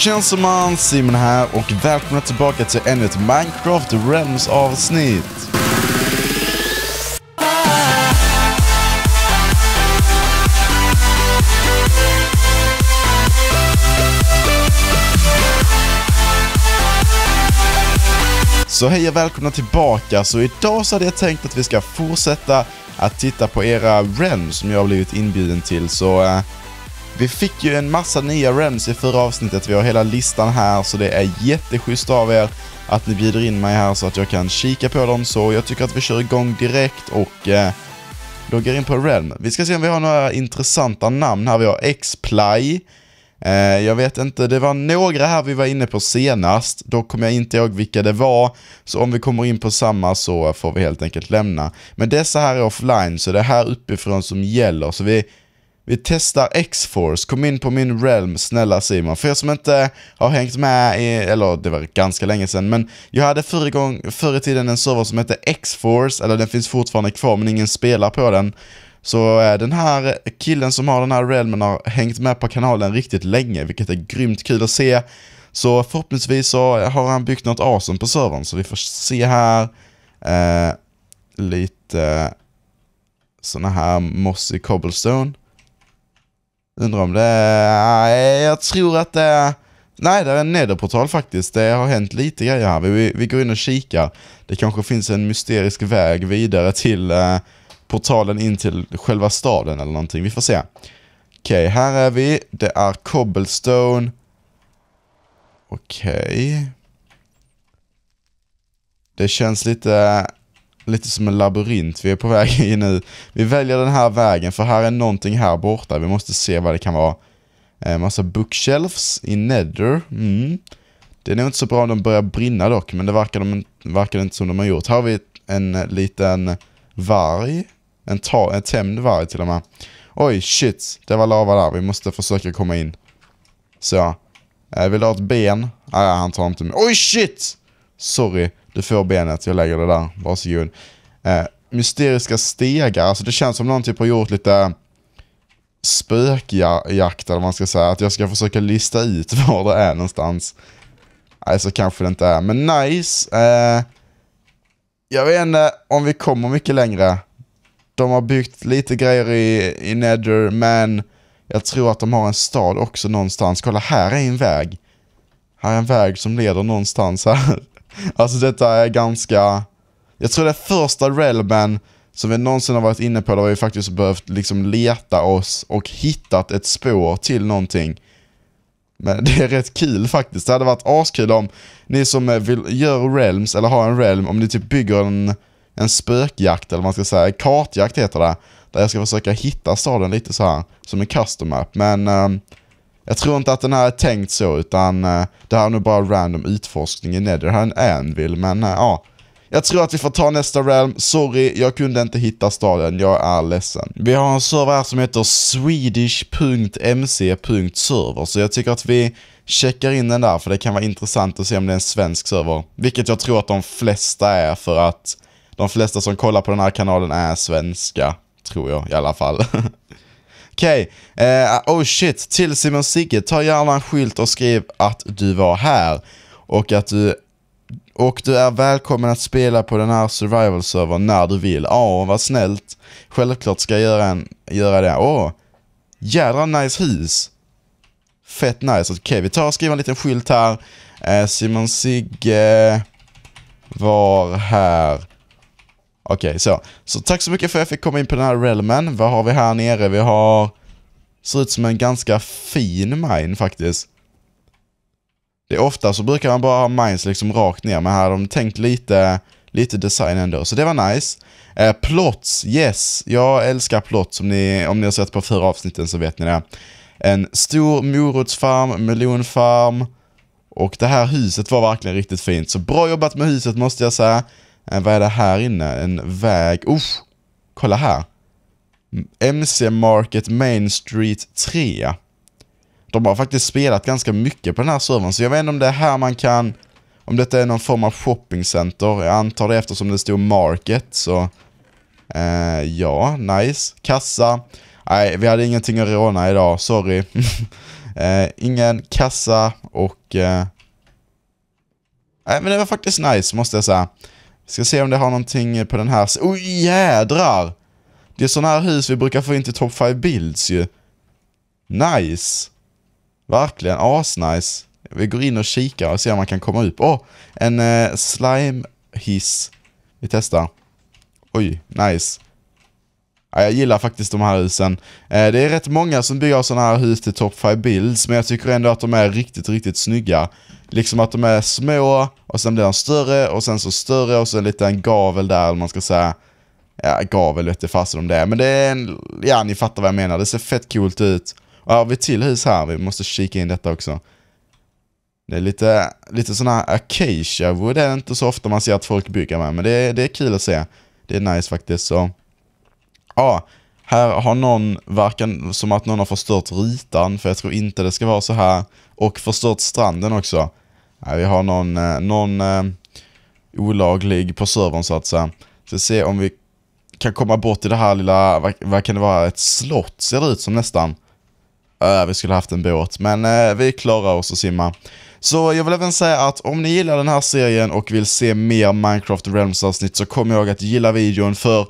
Tjena Simon här och välkomna tillbaka till ännu ett Minecraft Realms avsnitt. Så hej och välkomna tillbaka. Så idag så hade jag tänkt att vi ska fortsätta att titta på era REM som jag har blivit inbjuden till. Så eh, vi fick ju en massa nya rems i förra avsnittet. Vi har hela listan här, så det är jätteschysst av er att ni bjuder in mig här så att jag kan kika på dem. Så jag tycker att vi kör igång direkt och eh, loggar in på Realm. Vi ska se om vi har några intressanta namn här. Vi har Xply. Eh, jag vet inte, det var några här vi var inne på senast. Då kommer jag inte ihåg vilka det var. Så om vi kommer in på samma så får vi helt enkelt lämna. Men dessa här är offline, så det är här uppifrån som gäller. Så vi vi testar X-Force, kom in på min realm, snälla Simon. För er som inte har hängt med, i, eller det var ganska länge sedan, men jag hade förr, gång, förr i tiden en server som hette X-Force, eller den finns fortfarande kvar men ingen spelar på den. Så äh, den här killen som har den här realmen har hängt med på kanalen riktigt länge, vilket är grymt kul att se. Så förhoppningsvis så har han byggt något awesome på servern, så vi får se här äh, lite sådana här mossy cobblestone. Undrar om det är... Jag tror att det är... Nej, det är en nederportal faktiskt. Det har hänt lite grejer här. Vi, vi går in och kikar. Det kanske finns en mysterisk väg vidare till eh, portalen in till själva staden eller någonting. Vi får se. Okej, okay, här är vi. Det är Cobblestone. Okej. Okay. Det känns lite lite som en labyrint vi är på väg in i. Vi väljer den här vägen för här är någonting här borta. Vi måste se vad det kan vara. En eh, massa bookshelves i nether. Mm. Det är nog inte så bra om de börjar brinna dock, men det verkar, de, verkar inte som de har gjort. Här har vi en liten varg. En, ta, en tämjd varg till och med. Oj, shit. Det var lava där. Vi måste försöka komma in. Så. Eh, vill du ha ett ben? Nej, ah, han tar inte med. Oj, shit! Sorry. Du får benet, jag lägger det där, varsågod. Eh, mysteriska stegar, alltså det känns som någon typ har gjort lite spökjakt eller vad man ska säga. Att jag ska försöka lista ut var det är någonstans. Nej, så kanske det inte är, men nice. Eh, jag vet inte om vi kommer mycket längre. De har byggt lite grejer i, i Nether, men jag tror att de har en stad också någonstans. Kolla, här är en väg. Här är en väg som leder någonstans här. Alltså detta är ganska... Jag tror det första realmen som vi någonsin har varit inne på, där vi faktiskt behövt liksom leta oss och hittat ett spår till någonting. Men det är rätt kul faktiskt. Det hade varit askul om ni som vill gör realms, eller har en realm, om ni typ bygger en, en spökjakt, eller vad man ska säga, kartjakt heter det. Där jag ska försöka hitta staden lite så här som en custom map. Men um, jag tror inte att den här är tänkt så, utan eh, det här är nog bara random utforskning i Netherhand Anvil, men eh, ja. Jag tror att vi får ta nästa realm. Sorry, jag kunde inte hitta staden. Jag är ledsen. Vi har en server här som heter swedish.mc.server, så jag tycker att vi checkar in den där, för det kan vara intressant att se om det är en svensk server. Vilket jag tror att de flesta är, för att de flesta som kollar på den här kanalen är svenska, tror jag i alla fall. Okej, okay. uh, eh, oh shit, till Simon Sigge, ta gärna en skylt och skriv att du var här och att du och du är välkommen att spela på den här survival-servern när du vill. Åh oh, vad snällt. Självklart ska jag göra, en, göra det. Åh, oh, jädra nice hus. Fett nice. Okej, okay, vi tar och skriver en liten skylt här. Eh, Simon Sigge var här Okej, okay, så. Så tack så mycket för att jag fick komma in på den här realmen. Vad har vi här nere? Vi har... Ser ut som en ganska fin mine faktiskt. Det är ofta så brukar man bara ha mines liksom rakt ner, men här har de tänkt lite, lite design ändå, så det var nice. Eh, plots, yes. Jag älskar plots, om ni, om ni har sett på förra avsnitten så vet ni det. En stor morotsfarm, melonfarm och det här huset var verkligen riktigt fint, så bra jobbat med huset måste jag säga. Eh, vad är det här inne? En väg, usch, kolla här. MC Market Main Street 3. De har faktiskt spelat ganska mycket på den här servern, så jag vet inte om det är här man kan... Om detta är någon form av shoppingcenter, jag antar det eftersom det stod Market, så... Eh, ja, nice. Kassa. Nej, vi hade ingenting att råna idag, sorry. eh, ingen kassa och... Eh... Nej, men det var faktiskt nice, måste jag säga. Ska se om det har någonting på den här. Oj oh, jädrar! Det är sådana här hus vi brukar få in till top 5 builds ju. Nice! Verkligen asnice. Vi går in och kikar och ser om man kan komma upp. Åh, oh, en eh, slime hiss. Vi testar. Oj, nice jag gillar faktiskt de här husen. Eh, det är rätt många som bygger sådana här hus till Top 5 Builds, men jag tycker ändå att de är riktigt, riktigt snygga. Liksom att de är små, och sen blir de större, och sen så större, och så en liten gavel där, eller man ska säga. Ja, gavel vete fasen om det är, men det är en, ja ni fattar vad jag menar, det ser fett coolt ut. Och har vi till hus här, vi måste kika in detta också. Det är lite, lite sån här acacia wood, det är inte så ofta man ser att folk bygger med, men det, det är kul att se. Det är nice faktiskt, så Ja, ah, här har någon, verkar som att någon har förstört rutan, för jag tror inte det ska vara så här. Och förstört stranden också. Nej, vi har någon, eh, någon eh, olaglig på servern så att säga. Ska se om vi kan komma bort i det här lilla, vad, vad, kan det vara, ett slott ser det ut som nästan. Äh, vi skulle haft en båt, men äh, vi klarar oss att simma. Så jag vill även säga att om ni gillar den här serien och vill se mer Minecraft Realms-avsnitt så kom ihåg att gilla videon för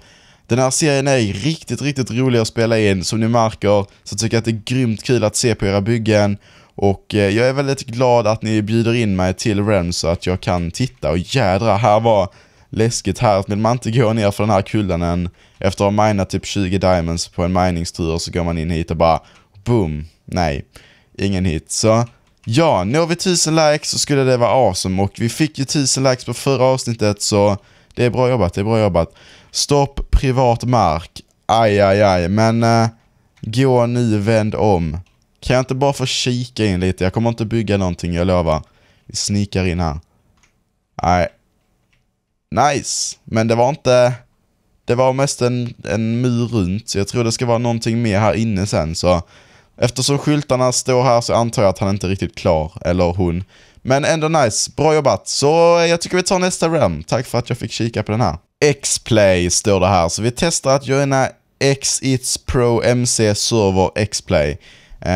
den här serien är riktigt, riktigt rolig att spela in. Som ni märker så tycker jag att det är grymt kul att se på era byggen. Och eh, jag är väldigt glad att ni bjuder in mig till Realm så att jag kan titta. Och jädra, här var läskigt här. Vill man inte gå ner för den här kullen än, efter att ha minat typ 20 diamonds på en miningstur så går man in hit och bara boom, nej, ingen hit. Så ja, når vi 1000 likes så skulle det vara awesome och vi fick ju 1000 likes på förra avsnittet så det är bra jobbat, det är bra jobbat. Stopp privat mark. Aj, aj, aj. Men äh, gå nu, vänd om. Kan jag inte bara få kika in lite? Jag kommer inte bygga någonting, jag lovar. Vi snikar in här. Nej. Nice. Men det var inte... Det var mest en, en mur runt. Jag tror det ska vara någonting mer här inne sen, så... Eftersom skyltarna står här så antar jag att han inte är riktigt klar, eller hon. Men ändå nice, bra jobbat. Så eh, jag tycker vi tar nästa rem. Tack för att jag fick kika på den här. X-Play står det här, så vi testar att joina X-Its Pro MC Server X-Play. Eh,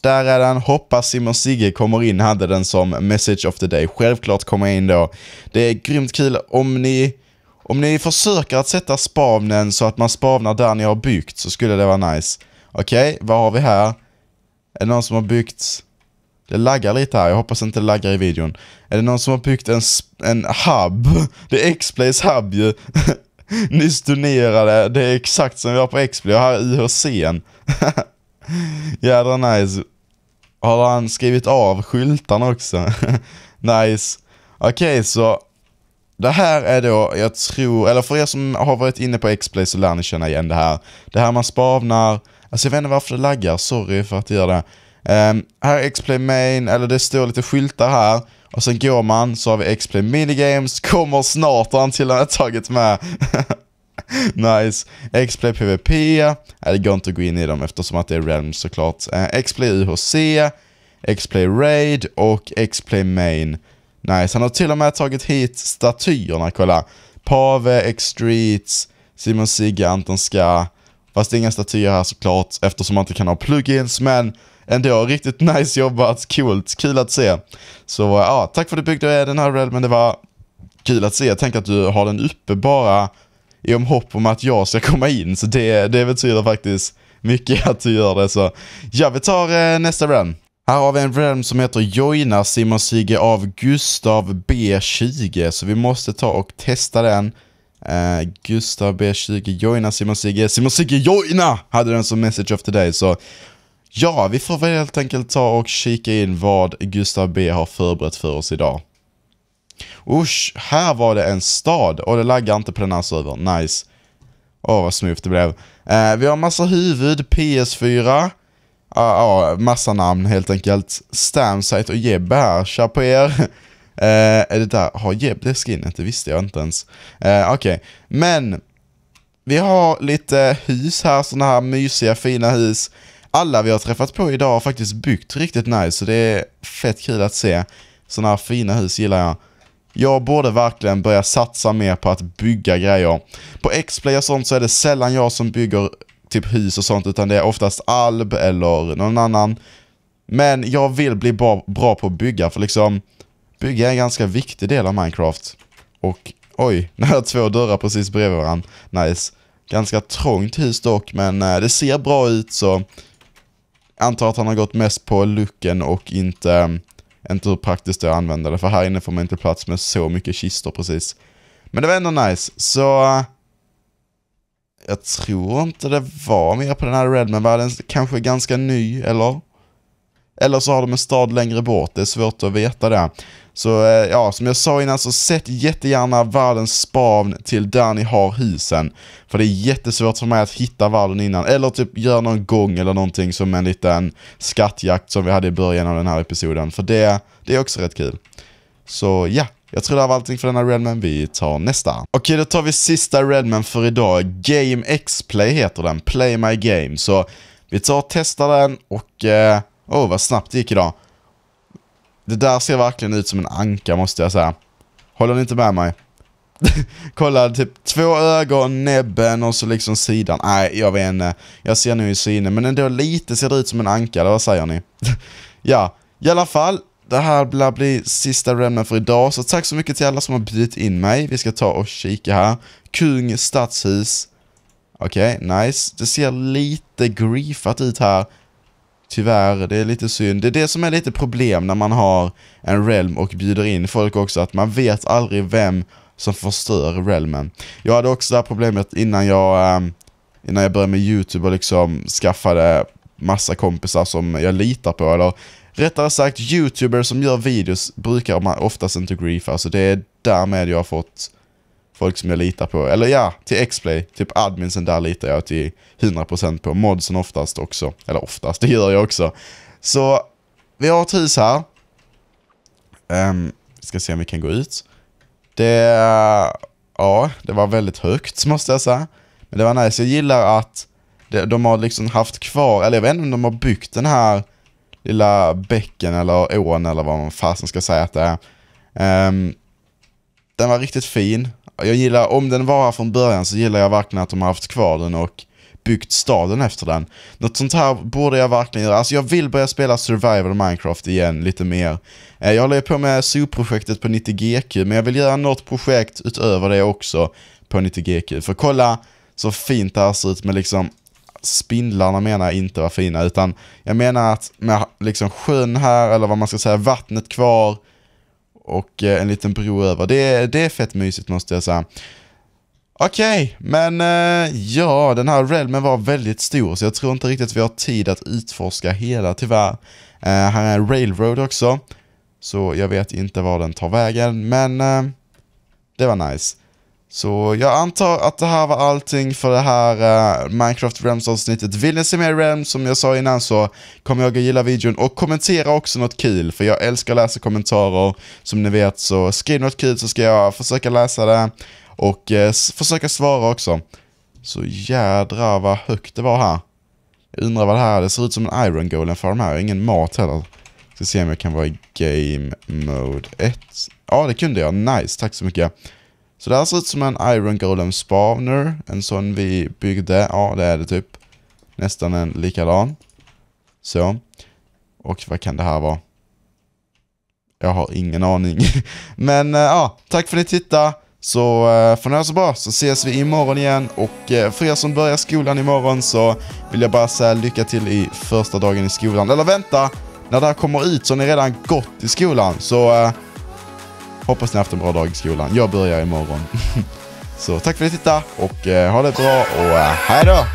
där är den. Hoppas Simon Sigge kommer in, hade den som message of the day. Självklart kommer jag in då. Det är grymt kul om ni om ni försöker att sätta spavnen så att man spavnar där ni har byggt så skulle det vara nice. Okej, okay, vad har vi här? Är det någon som har byggt... Det laggar lite här, jag hoppas inte det laggar i videon. Är det någon som har byggt en, en hub? Det är X-Plays hub ju. Nyss donerade, det är exakt som vi har på X-Play. Jag har IHC'n. Jädra nice. Har han skrivit av skyltarna också? nice. Okej, okay, så det här är då, jag tror, eller för er som har varit inne på X-Play så lär ni känna igen det här. Det här man spavnar, Alltså jag vet inte varför det laggar, sorry för att jag gör det. Um, här är X-Play Main, eller det står lite skyltar här. Och sen går man, så har vi X-Play Minigames, kommer snart har han till och med. tagit med. nice. X-Play PVP, äh, det går inte att gå in i dem eftersom att det är Realm såklart. Uh, X-Play UHC, X-Play Raid och X-Play Main. Nice, han har till och med tagit hit statyerna, kolla. Pave, X-Streets, Simon Sigge, Anton Ska. Fast det är inga statyer här såklart eftersom man inte kan ha plugins men ändå riktigt nice jobbat, coolt, kul att se. Så eh, ja, tack för att du byggde den här Red men det var kul att se. Jag tänker att du har den uppe bara i hopp om att jag ska komma in så det, det betyder faktiskt mycket att du gör det så ja, vi tar eh, nästa brand. Här har vi en realm som heter Joina Simon Sige av Gustav B20 så vi måste ta och testa den. Uh, Gustav B20, joina Simon Sigge. Simon Sigge, joina! Hade den som message of the day. Så ja, vi får väl helt enkelt ta och kika in vad Gustav B har förberett för oss idag. Usch, här var det en stad. Och det laggar inte på den här servern. Nice. Åh, oh, vad smooth det blev. Uh, vi har massa huvud, PS4. Ja, uh, uh, massa namn helt enkelt. Stamsite och Jebbe här. Tja på er! Eh, är det där, har Jeb det skinnet? Det visste jag inte ens. Eh, okej, okay. men vi har lite hus här, sådana här mysiga fina hus. Alla vi har träffat på idag har faktiskt byggt riktigt nice, så det är fett kul att se. Sådana här fina hus gillar jag. Jag borde verkligen börja satsa mer på att bygga grejer. På Xplay och sånt så är det sällan jag som bygger typ hus och sånt, utan det är oftast Alb eller någon annan. Men jag vill bli bra, bra på att bygga, för liksom Bygga är en ganska viktig del av Minecraft. Och oj, nu har jag två dörrar precis bredvid varandra. Nice. Ganska trångt hus dock, men eh, det ser bra ut så antar att han har gått mest på looken och inte, eh, inte hur praktiskt det är att använda det. För här inne får man inte plats med så mycket kistor precis. Men det var ändå nice, så... Eh, jag tror inte det var mer på den här Redman-världen. Kanske ganska ny, eller? Eller så har de en stad längre bort, det är svårt att veta det. Så eh, ja, som jag sa innan så sätt jättegärna världens spawn till där ni har husen. För det är jättesvårt för mig att hitta världen innan. Eller typ gör någon gång eller någonting som en liten skattjakt som vi hade i början av den här episoden. För det, det är också rätt kul. Så ja, jag tror det här var allting för denna Redman. Vi tar nästa. Okej, då tar vi sista Redman för idag. Game X-play heter den. Play My Game. Så vi tar och testar den och eh, Åh, oh, vad snabbt det gick idag. Det där ser verkligen ut som en anka, måste jag säga. Håller ni inte med mig? Kolla, typ två ögon, näbben och så liksom sidan. Nej, jag vet inte. Jag ser nu i synen, men ändå lite ser det ut som en anka, eller vad säger ni? ja, i alla fall. Det här blir bli sista remmen för idag, så tack så mycket till alla som har bjudit in mig. Vi ska ta och kika här. Kung stadshus. Okej, okay, nice. Det ser lite griefat ut här. Tyvärr, det är lite synd. Det är det som är lite problem när man har en realm och bjuder in folk också, att man vet aldrig vem som förstör realmen. Jag hade också det här problemet innan jag, ehm, innan jag började med YouTube och liksom skaffade massa kompisar som jag litar på, eller rättare sagt, YouTubers som gör videos brukar man oftast inte griefa, så det är därmed jag har fått folk som jag litar på. Eller ja, till X-Play, typ adminsen där litar jag till 100% på. Modsen oftast också. Eller oftast, det gör jag också. Så vi har ett hus här. Um, ehm, vi ska se om vi kan gå ut. Det, ja, det var väldigt högt måste jag säga. Men det var nice. Jag gillar att det, de har liksom haft kvar, eller jag vet inte om de har byggt den här lilla bäcken eller ån eller vad man fasen ska säga att det är. Um, den var riktigt fin jag gillar, om den var här från början så gillar jag verkligen att de har haft kvar den och byggt staden efter den. Något sånt här borde jag verkligen göra. Alltså jag vill börja spela survival Minecraft igen lite mer. Eh, jag håller på med zoo-projektet på 90GQ, men jag vill göra något projekt utöver det också på 90GQ. För kolla så fint det här ser ut med liksom spindlarna menar jag inte var fina, utan jag menar att med liksom sjön här, eller vad man ska säga, vattnet kvar, och eh, en liten bro över. Det, det är fett mysigt måste jag säga. Okej, okay, men eh, ja, den här realmen var väldigt stor så jag tror inte riktigt vi har tid att utforska hela tyvärr. Eh, här är en railroad också, så jag vet inte var den tar vägen, men det var nice. Så jag antar att det här var allting för det här uh, Minecraft Rems-avsnittet. Vill ni se mer Rems, som jag sa innan, så kom ihåg att gilla videon och kommentera också något kul, för jag älskar att läsa kommentarer. Som ni vet, så skriv något kul så ska jag försöka läsa det och uh, försöka svara också. Så jädra vad högt det var här. Jag undrar vad det här är. Det ser ut som en Iron Golem för de här. Ingen mat heller. Ska se om jag kan vara i Game Mode 1. Ja, det kunde jag. Nice, tack så mycket. Så det här ser ut som en Iron Golem Spawner, en sån vi byggde. Ja, det är det typ. Nästan en likadan. Så. Och vad kan det här vara? Jag har ingen aning. Men eh, ja, tack för att ni tittade. Så eh, får ni ha så bra, så ses vi imorgon igen. Och eh, för er som börjar skolan imorgon så vill jag bara säga lycka till i första dagen i skolan. Eller vänta, när det här kommer ut så har ni redan gått i skolan. Så eh, Hoppas ni haft en bra dag i skolan. Jag börjar imorgon. Så tack för att ni tittade och eh, ha det bra och eh, hej då!